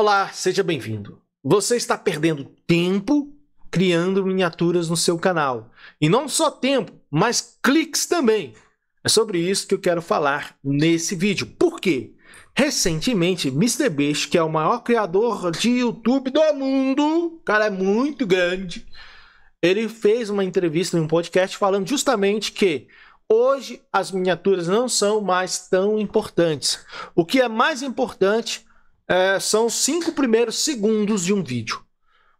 Olá, seja bem-vindo. Você está perdendo tempo criando miniaturas no seu canal. E não só tempo, mas cliques também. É sobre isso que eu quero falar nesse vídeo. Por quê? Recentemente, MrBeast, que é o maior criador de YouTube do mundo, cara é muito grande, ele fez uma entrevista em um podcast falando justamente que hoje as miniaturas não são mais tão importantes. O que é mais importante é, são os cinco primeiros segundos de um vídeo.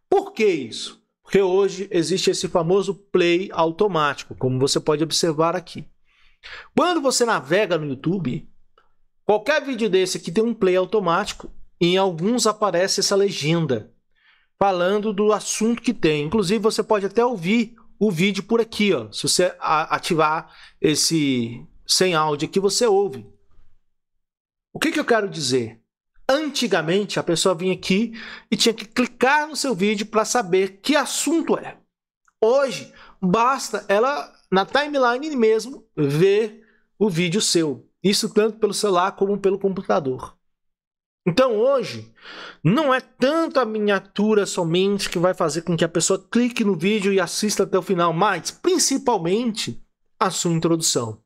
Por que isso? Porque hoje existe esse famoso play automático, como você pode observar aqui. Quando você navega no YouTube, qualquer vídeo desse aqui tem um play automático, em alguns aparece essa legenda falando do assunto que tem. Inclusive, você pode até ouvir o vídeo por aqui, ó. Se você ativar esse sem áudio aqui, você ouve. O que, que eu quero dizer? Antigamente, a pessoa vinha aqui e tinha que clicar no seu vídeo para saber que assunto é. Hoje, basta ela, na timeline mesmo, ver o vídeo seu. Isso tanto pelo celular como pelo computador. Então hoje, não é tanto a miniatura somente que vai fazer com que a pessoa clique no vídeo e assista até o final, mas principalmente a sua introdução.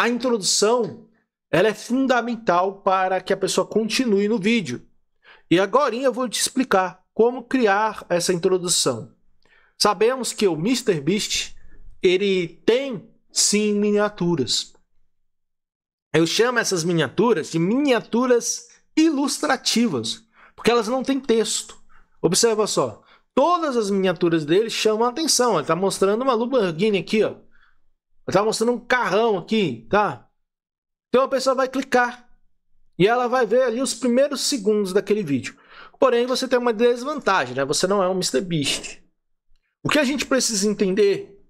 A introdução ela é fundamental para que a pessoa continue no vídeo. E agora eu vou te explicar como criar essa introdução. Sabemos que o MrBeast ele tem sim miniaturas. Eu chamo essas miniaturas de miniaturas ilustrativas, porque elas não têm texto. Observa só, todas as miniaturas dele chamam a atenção. Ele está mostrando uma Lamborghini aqui, ó. Ele está mostrando um carrão aqui, tá? Então a pessoa vai clicar e ela vai ver ali os primeiros segundos daquele vídeo. Porém, você tem uma desvantagem, né? Você não é um MrBeast. O que a gente precisa entender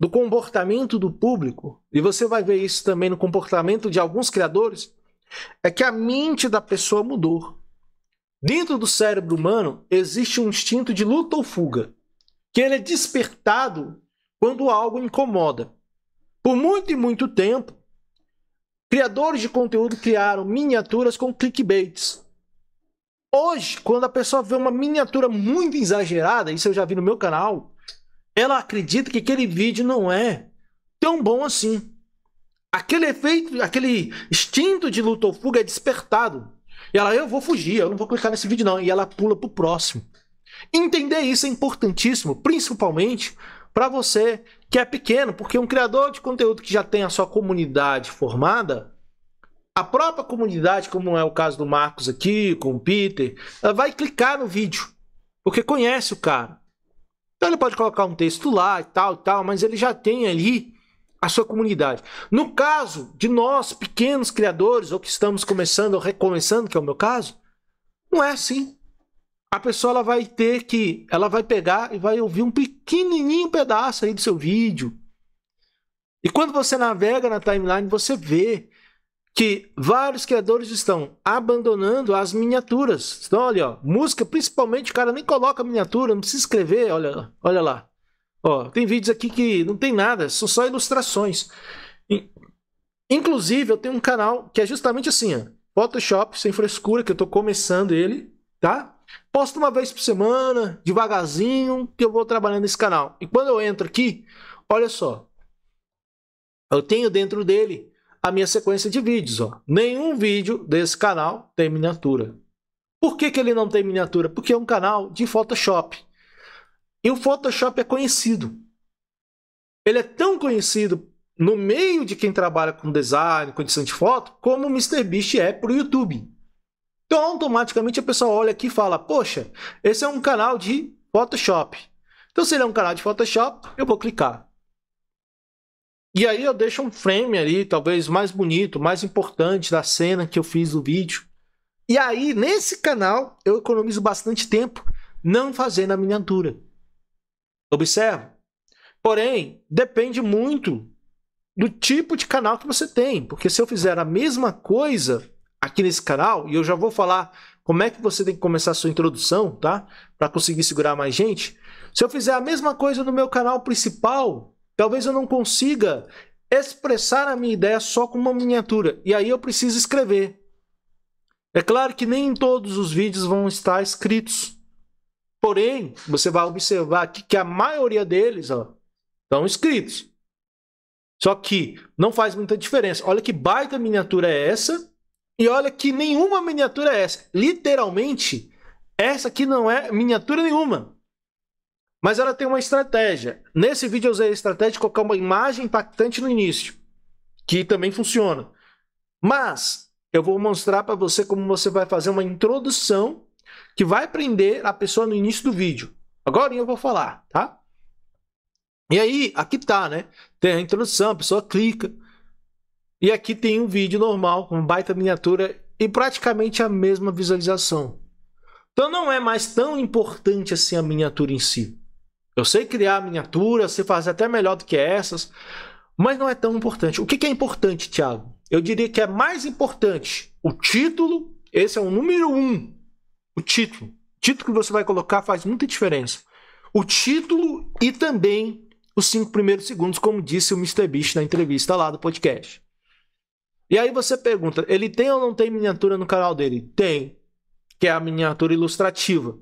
do comportamento do público, e você vai ver isso também no comportamento de alguns criadores, é que a mente da pessoa mudou. Dentro do cérebro humano existe um instinto de luta ou fuga, que ele é despertado quando algo incomoda. Por muito e muito tempo, Criadores de conteúdo criaram miniaturas com clickbaits. Hoje, quando a pessoa vê uma miniatura muito exagerada, isso eu já vi no meu canal, ela acredita que aquele vídeo não é tão bom assim. Aquele efeito, aquele instinto de luta ou fuga é despertado. E ela, eu vou fugir, eu não vou clicar nesse vídeo não. E ela pula pro próximo. Entender isso é importantíssimo, principalmente para você que é pequeno, porque um criador de conteúdo que já tem a sua comunidade formada, a própria comunidade, como é o caso do Marcos aqui, com o Peter, ela vai clicar no vídeo, porque conhece o cara. Então ele pode colocar um texto lá e tal e tal, mas ele já tem ali a sua comunidade. No caso de nós, pequenos criadores, ou que estamos começando ou recomeçando, que é o meu caso, não é assim a pessoa ela vai ter que, ela vai pegar e vai ouvir um pequenininho pedaço aí do seu vídeo. E quando você navega na timeline, você vê que vários criadores estão abandonando as miniaturas. Então, olha, ó, música, principalmente, o cara nem coloca miniatura, não precisa escrever, olha, olha lá. Ó, tem vídeos aqui que não tem nada, são só ilustrações. Inclusive, eu tenho um canal que é justamente assim, ó, Photoshop sem frescura, que eu tô começando ele, tá? Posto uma vez por semana, devagarzinho, que eu vou trabalhando nesse canal. E quando eu entro aqui, olha só. Eu tenho dentro dele a minha sequência de vídeos. Ó. Nenhum vídeo desse canal tem miniatura. Por que, que ele não tem miniatura? Porque é um canal de Photoshop. E o Photoshop é conhecido. Ele é tão conhecido no meio de quem trabalha com design, com edição de foto, como o MrBeast é para o YouTube. Então automaticamente a pessoa olha aqui e fala: Poxa, esse é um canal de Photoshop. Então, se ele é um canal de Photoshop, eu vou clicar. E aí eu deixo um frame ali, talvez mais bonito, mais importante da cena que eu fiz do vídeo. E aí, nesse canal, eu economizo bastante tempo não fazendo a miniatura. Observa. Porém, depende muito do tipo de canal que você tem. Porque se eu fizer a mesma coisa, aqui nesse canal e eu já vou falar como é que você tem que começar a sua introdução, tá? Para conseguir segurar mais gente. Se eu fizer a mesma coisa no meu canal principal, talvez eu não consiga expressar a minha ideia só com uma miniatura. E aí eu preciso escrever. É claro que nem todos os vídeos vão estar escritos. Porém, você vai observar aqui que a maioria deles ó, estão escritos. Só que não faz muita diferença. Olha que baita miniatura é essa e olha que nenhuma miniatura é essa. Literalmente, essa aqui não é miniatura nenhuma. Mas ela tem uma estratégia. Nesse vídeo eu usei a estratégia de colocar uma imagem impactante no início, que também funciona. Mas eu vou mostrar para você como você vai fazer uma introdução que vai prender a pessoa no início do vídeo. Agora eu vou falar, tá? E aí, aqui tá, né? Tem a introdução, a pessoa clica. E aqui tem um vídeo normal, com baita miniatura e praticamente a mesma visualização. Então não é mais tão importante assim a miniatura em si. Eu sei criar miniatura, sei fazer até melhor do que essas, mas não é tão importante. O que é importante, Thiago? Eu diria que é mais importante o título. Esse é o número um. O título. O título que você vai colocar faz muita diferença. O título e também os cinco primeiros segundos, como disse o MrBeast na entrevista lá do podcast. E aí você pergunta, ele tem ou não tem miniatura no canal dele? Tem, que é a miniatura ilustrativa.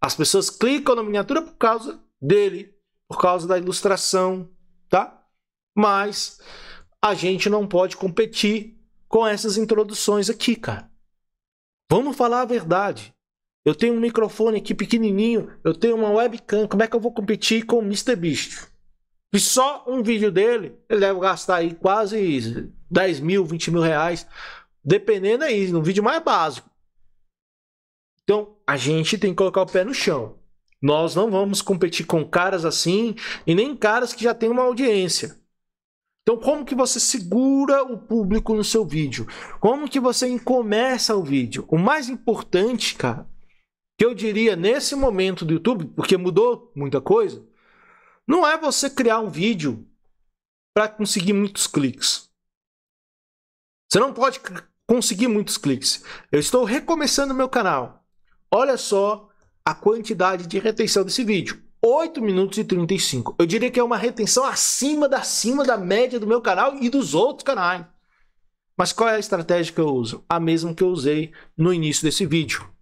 As pessoas clicam na miniatura por causa dele, por causa da ilustração, tá? Mas a gente não pode competir com essas introduções aqui, cara. Vamos falar a verdade. Eu tenho um microfone aqui pequenininho, eu tenho uma webcam, como é que eu vou competir com o MrBeast? E só um vídeo dele, ele deve gastar aí quase 10 mil, 20 mil reais, dependendo aí, num vídeo mais básico. Então, a gente tem que colocar o pé no chão. Nós não vamos competir com caras assim e nem caras que já têm uma audiência. Então, como que você segura o público no seu vídeo? Como que você começa o vídeo? O mais importante, cara, que eu diria nesse momento do YouTube, porque mudou muita coisa, não é você criar um vídeo para conseguir muitos cliques. Você não pode conseguir muitos cliques. Eu estou recomeçando meu canal. Olha só a quantidade de retenção desse vídeo. 8 minutos e 35. Eu diria que é uma retenção acima da acima da média do meu canal e dos outros canais. Mas qual é a estratégia que eu uso? A mesma que eu usei no início desse vídeo.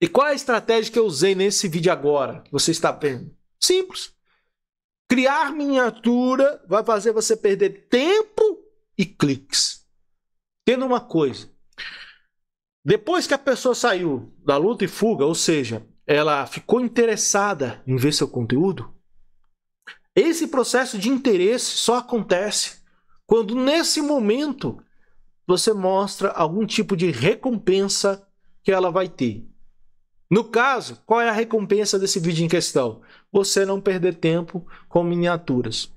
E qual é a estratégia que eu usei nesse vídeo agora? Você está vendo? Simples. Criar miniatura vai fazer você perder tempo e cliques. Tendo uma coisa, depois que a pessoa saiu da luta e fuga, ou seja, ela ficou interessada em ver seu conteúdo, esse processo de interesse só acontece quando nesse momento você mostra algum tipo de recompensa que ela vai ter. No caso, qual é a recompensa desse vídeo em questão? Você não perder tempo com miniaturas.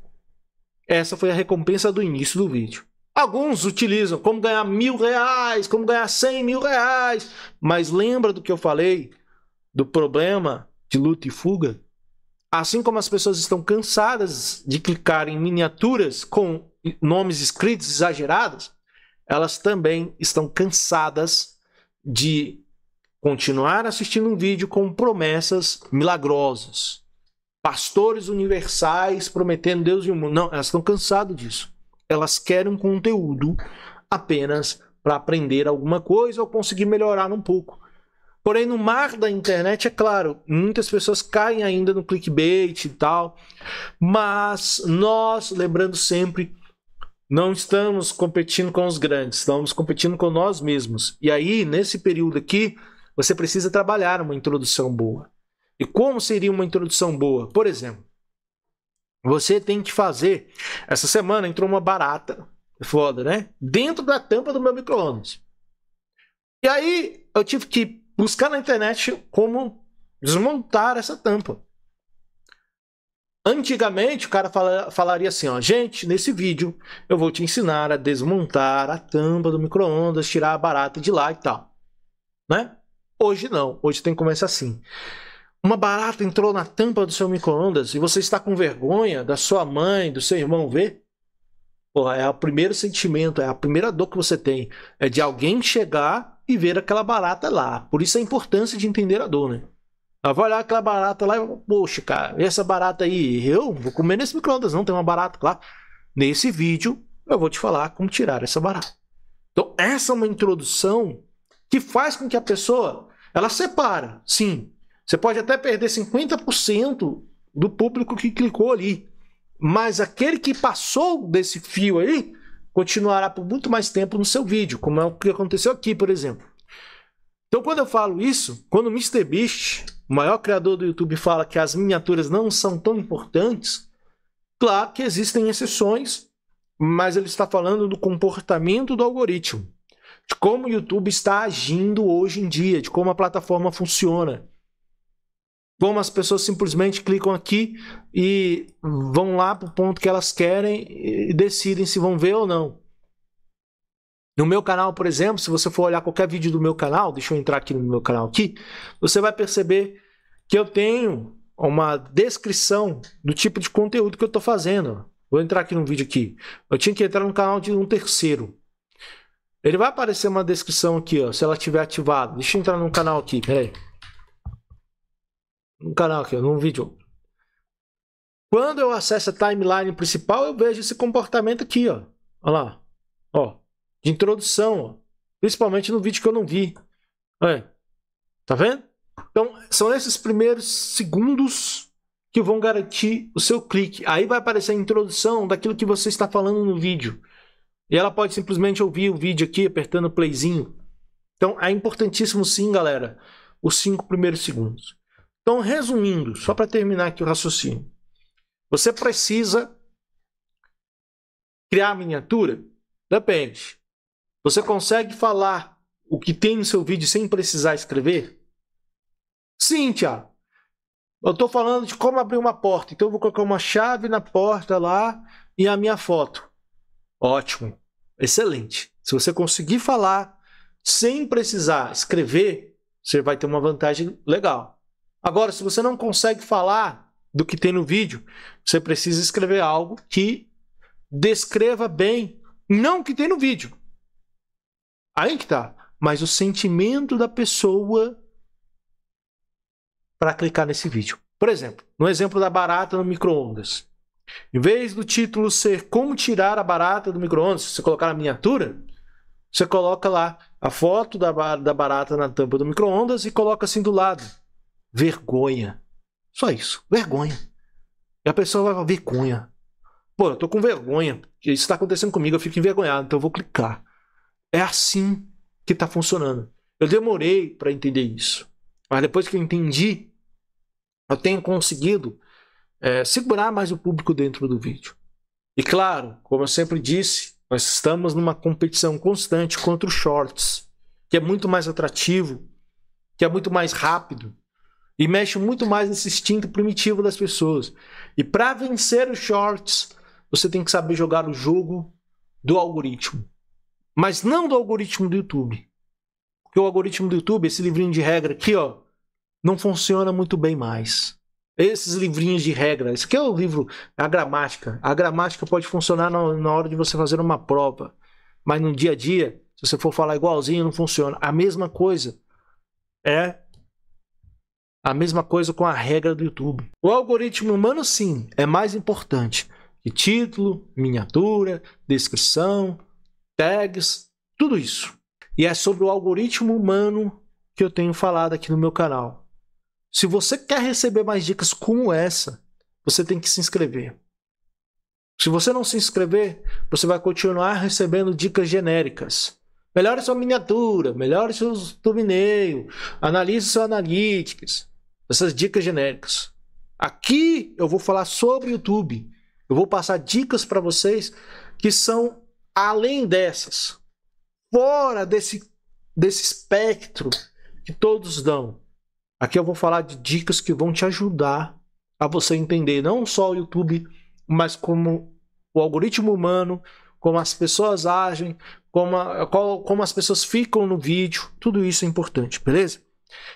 Essa foi a recompensa do início do vídeo. Alguns utilizam como ganhar mil reais, como ganhar cem mil reais. Mas lembra do que eu falei? Do problema de luta e fuga? Assim como as pessoas estão cansadas de clicar em miniaturas com nomes escritos exagerados, elas também estão cansadas de continuar assistindo um vídeo com promessas milagrosas. Pastores universais prometendo Deus e o mundo. Não, elas estão cansadas disso. Elas querem um conteúdo apenas para aprender alguma coisa ou conseguir melhorar um pouco. Porém, no mar da internet, é claro, muitas pessoas caem ainda no clickbait e tal. Mas nós, lembrando sempre, não estamos competindo com os grandes, estamos competindo com nós mesmos. E aí, nesse período aqui, você precisa trabalhar uma introdução boa. E como seria uma introdução boa? Por exemplo, você tem que fazer. Essa semana entrou uma barata, foda, né? Dentro da tampa do meu micro-ondas. E aí eu tive que buscar na internet como desmontar essa tampa. Antigamente o cara fala, falaria assim, ó, gente, nesse vídeo eu vou te ensinar a desmontar a tampa do micro-ondas, tirar a barata de lá e tal, né? Hoje não, hoje tem que começar assim. Uma barata entrou na tampa do seu micro-ondas e você está com vergonha da sua mãe, do seu irmão ver? Porra, é o primeiro sentimento, é a primeira dor que você tem. É de alguém chegar e ver aquela barata lá. Por isso a importância de entender a dor, né? Ela vai olhar aquela barata lá e poxa, cara, essa barata aí, eu vou comer nesse micro-ondas, não tem uma barata lá. Nesse vídeo eu vou te falar como tirar essa barata. Então, essa é uma introdução que faz com que a pessoa ela separa, sim. Você pode até perder 50% do público que clicou ali. Mas aquele que passou desse fio aí continuará por muito mais tempo no seu vídeo, como é o que aconteceu aqui, por exemplo. Então, quando eu falo isso, quando o MrBeast, o maior criador do YouTube, fala que as miniaturas não são tão importantes, claro que existem exceções, mas ele está falando do comportamento do algoritmo de como o YouTube está agindo hoje em dia, de como a plataforma funciona. Como as pessoas simplesmente clicam aqui e vão lá para o ponto que elas querem e decidem se vão ver ou não. No meu canal, por exemplo, se você for olhar qualquer vídeo do meu canal, deixa eu entrar aqui no meu canal aqui, você vai perceber que eu tenho uma descrição do tipo de conteúdo que eu estou fazendo. Vou entrar aqui no vídeo aqui. Eu tinha que entrar no canal de um terceiro. Ele vai aparecer uma descrição aqui, ó. Se ela tiver ativado. Deixa eu entrar no canal aqui, peraí. No canal aqui, ó, num vídeo. Quando eu acesso a timeline principal, eu vejo esse comportamento aqui, ó. Olha lá. Ó. De introdução, ó. Principalmente no vídeo que eu não vi. Olha. Tá vendo? Então, são esses primeiros segundos que vão garantir o seu clique. Aí vai aparecer a introdução daquilo que você está falando no vídeo. E ela pode simplesmente ouvir o vídeo aqui apertando o playzinho. Então é importantíssimo sim, galera, os cinco primeiros segundos. Então, resumindo, só para terminar aqui o raciocínio. Você precisa criar miniatura? Depende. Você consegue falar o que tem no seu vídeo sem precisar escrever? Sim, Tiago. Eu estou falando de como abrir uma porta. Então eu vou colocar uma chave na porta lá e a minha foto. Ótimo excelente. Se você conseguir falar sem precisar escrever, você vai ter uma vantagem legal. Agora, se você não consegue falar do que tem no vídeo, você precisa escrever algo que descreva bem, não o que tem no vídeo. Aí que tá. Mas o sentimento da pessoa para clicar nesse vídeo. Por exemplo, no exemplo da barata no micro-ondas. Em vez do título ser Como tirar a barata do micro-ondas, você colocar a miniatura, você coloca lá a foto da, da barata na tampa do micro-ondas e coloca assim do lado. Vergonha. Só isso. Vergonha. E a pessoa vai falar, vergonha. Pô, eu tô com vergonha. Isso tá acontecendo comigo, eu fico envergonhado, então eu vou clicar. É assim que tá funcionando. Eu demorei para entender isso. Mas depois que eu entendi, eu tenho conseguido é, segurar mais o público dentro do vídeo. E claro, como eu sempre disse, nós estamos numa competição constante contra os shorts, que é muito mais atrativo, que é muito mais rápido e mexe muito mais nesse instinto primitivo das pessoas. E para vencer os shorts, você tem que saber jogar o jogo do algoritmo, mas não do algoritmo do YouTube. Porque o algoritmo do YouTube, esse livrinho de regra aqui, ó, não funciona muito bem mais. Esses livrinhos de regra. Isso aqui é o livro, a gramática. A gramática pode funcionar na, na hora de você fazer uma prova. Mas no dia a dia, se você for falar igualzinho, não funciona. A mesma coisa é a mesma coisa com a regra do YouTube. O algoritmo humano, sim, é mais importante que título, miniatura, descrição, tags, tudo isso. E é sobre o algoritmo humano que eu tenho falado aqui no meu canal. Se você quer receber mais dicas como essa, você tem que se inscrever. Se você não se inscrever, você vai continuar recebendo dicas genéricas. Melhore sua miniatura, melhore seu thumbnail, analise seu analytics, essas dicas genéricas. Aqui eu vou falar sobre o YouTube. Eu vou passar dicas para vocês que são além dessas, fora desse, desse espectro que todos dão. Aqui eu vou falar de dicas que vão te ajudar a você entender não só o YouTube, mas como o algoritmo humano, como as pessoas agem, como, a, qual, como as pessoas ficam no vídeo, tudo isso é importante, beleza?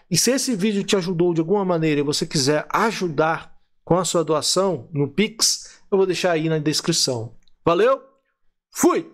E se esse vídeo te ajudou de alguma maneira e você quiser ajudar com a sua doação no Pix, eu vou deixar aí na descrição. Valeu, fui!